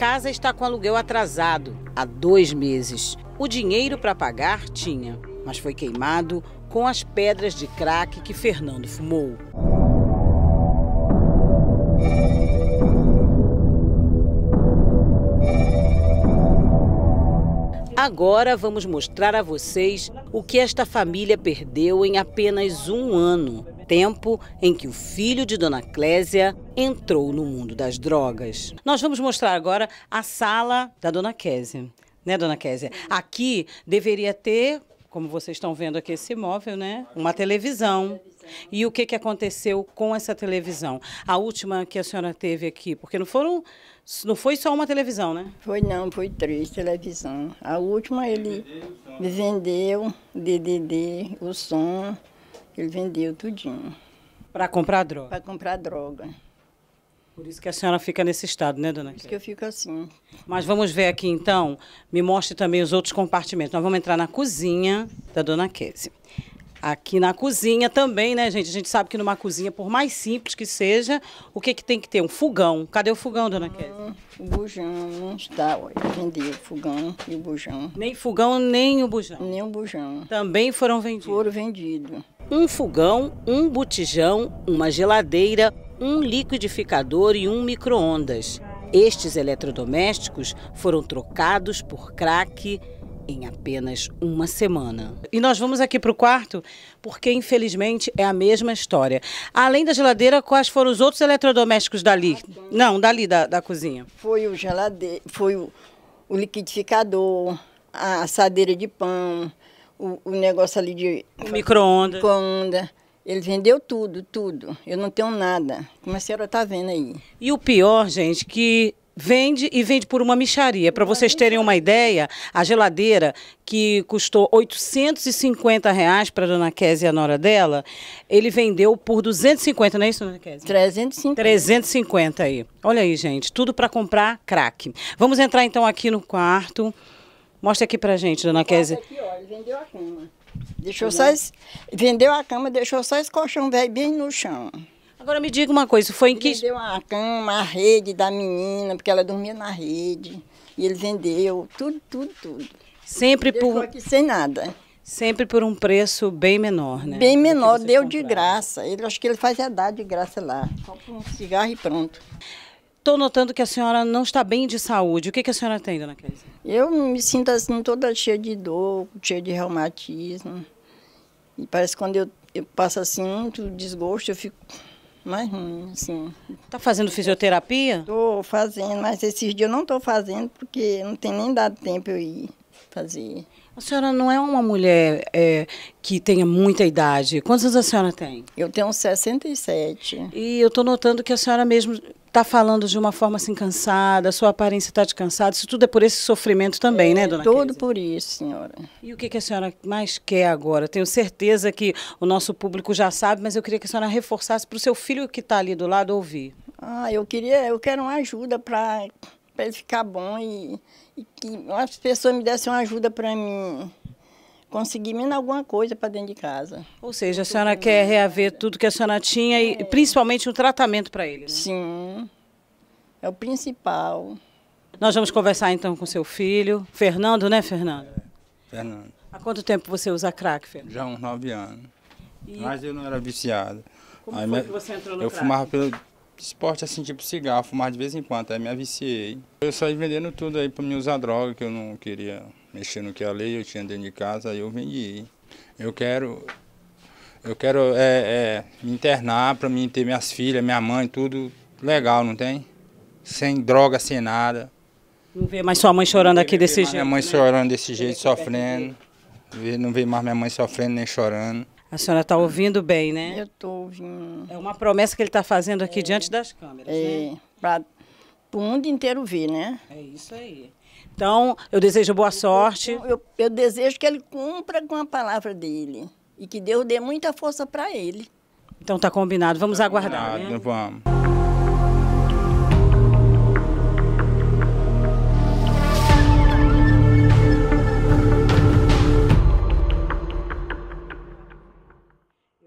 casa está com aluguel atrasado há dois meses. O dinheiro para pagar tinha, mas foi queimado com as pedras de crack que Fernando fumou. Agora vamos mostrar a vocês o que esta família perdeu em apenas um ano tempo em que o filho de Dona Clésia entrou no mundo das drogas. Nós vamos mostrar agora a sala da Dona Késia. Né, Dona Késia? Aqui deveria ter, como vocês estão vendo aqui esse imóvel, né? Uma televisão. E o que, que aconteceu com essa televisão? A última que a senhora teve aqui, porque não foram, não foi só uma televisão, né? Foi não, foi três televisão. A última ele vendeu DDD, o som, ele vendeu tudinho. Para comprar droga? Para comprar droga. Por isso que a senhora fica nesse estado, né, dona Por isso que eu fico assim. Mas vamos ver aqui, então, me mostre também os outros compartimentos. Nós vamos entrar na cozinha da dona Kese. Aqui na cozinha também, né, gente? A gente sabe que numa cozinha, por mais simples que seja, o que, que tem que ter? Um fogão. Cadê o fogão, dona Kese? o bujão não está, olha. Vendeu o fogão e o bujão. Nem fogão, nem o bujão. Nem o bujão. Também foram vendidos. Foram vendidos um fogão, um botijão, uma geladeira, um liquidificador e um micro-ondas. Estes eletrodomésticos foram trocados por crack em apenas uma semana. E nós vamos aqui para o quarto, porque infelizmente é a mesma história. Além da geladeira, quais foram os outros eletrodomésticos dali? Não, dali da, da cozinha. Foi o geladeira, foi o, o liquidificador, a assadeira de pão, o, o negócio ali de. Micro-ondas. micro Ele vendeu tudo, tudo. Eu não tenho nada. Como a senhora está vendo aí. E o pior, gente, que vende e vende por uma micharia. Para vocês terem uma ideia, a geladeira que custou 850 reais para a dona Kézia e a nora dela, ele vendeu por 250, não é isso, dona Kézia? 350. 350 aí. Olha aí, gente, tudo para comprar crack. Vamos entrar então aqui no quarto. Mostra aqui pra gente, dona Kézia. Aqui, ó, ele vendeu a cama. Deixou só es... Vendeu a cama, deixou só esse colchão velho bem no chão. Agora me diga uma coisa, foi em que... Vendeu a cama, a rede da menina, porque ela dormia na rede. E ele vendeu tudo, tudo, tudo. Sempre deixou por... aqui sem nada. Sempre por um preço bem menor, né? Bem menor, deu de graça. Ele acho que ele faz dar de graça lá. Compra um cigarro e pronto estou notando que a senhora não está bem de saúde. O que, que a senhora tem, dona Kézia? Eu me sinto assim toda cheia de dor, cheia de reumatismo. E parece que quando eu, eu passo assim muito desgosto, eu fico mais ruim, assim. Tá fazendo fisioterapia? Estou fazendo, mas esses dias eu não estou fazendo porque não tem nem dado tempo eu ir fazer. A senhora não é uma mulher é, que tenha muita idade. Quantos anos a senhora tem? Eu tenho 67. E eu estou notando que a senhora mesmo tá falando de uma forma assim cansada, sua aparência está descansada, isso tudo é por esse sofrimento também, né, é, né, dona Tudo por isso, senhora. E o que, que a senhora mais quer agora? Tenho certeza que o nosso público já sabe, mas eu queria que a senhora reforçasse para o seu filho que está ali do lado ouvir. Ah, eu queria, eu quero uma ajuda para ele ficar bom e, e que as pessoas me dessem uma ajuda para mim conseguir minar alguma coisa para dentro de casa. Ou seja, a senhora tudo quer reaver tudo que a senhora tinha e é. principalmente um tratamento para ele. Né? Sim, é o principal. Nós vamos conversar então com seu filho, Fernando, né, Fernando? É, Fernando. Há quanto tempo você usa crack, Fernando? Já uns nove anos. E... Mas eu não era viciado. Como Aí foi que você entrou no Eu crack? fumava pelo esporte assim, tipo cigarro, fumava de vez em quando. Aí me aviciei. Eu saí vendendo tudo aí para me usar droga que eu não queria mexendo que a lei eu tinha dentro de casa, aí eu vendi. Eu quero, eu quero é, é, me internar para mim ter minhas filhas, minha mãe, tudo legal, não tem? Sem droga, sem nada. Não vê mais sua mãe chorando aqui desse jeito. Minha mãe né? chorando desse jeito, sofrendo. Não vê mais minha mãe sofrendo nem chorando. A senhora está ouvindo bem, né? Eu estou ouvindo. É uma promessa que ele está fazendo aqui é. diante das câmeras, é. né? Para o mundo inteiro ver, né? É isso aí. Então, eu desejo boa sorte. Eu, eu, eu desejo que ele cumpra com a palavra dele e que Deus dê muita força para ele. Então, tá combinado. Vamos tá aguardar. né? Vamos.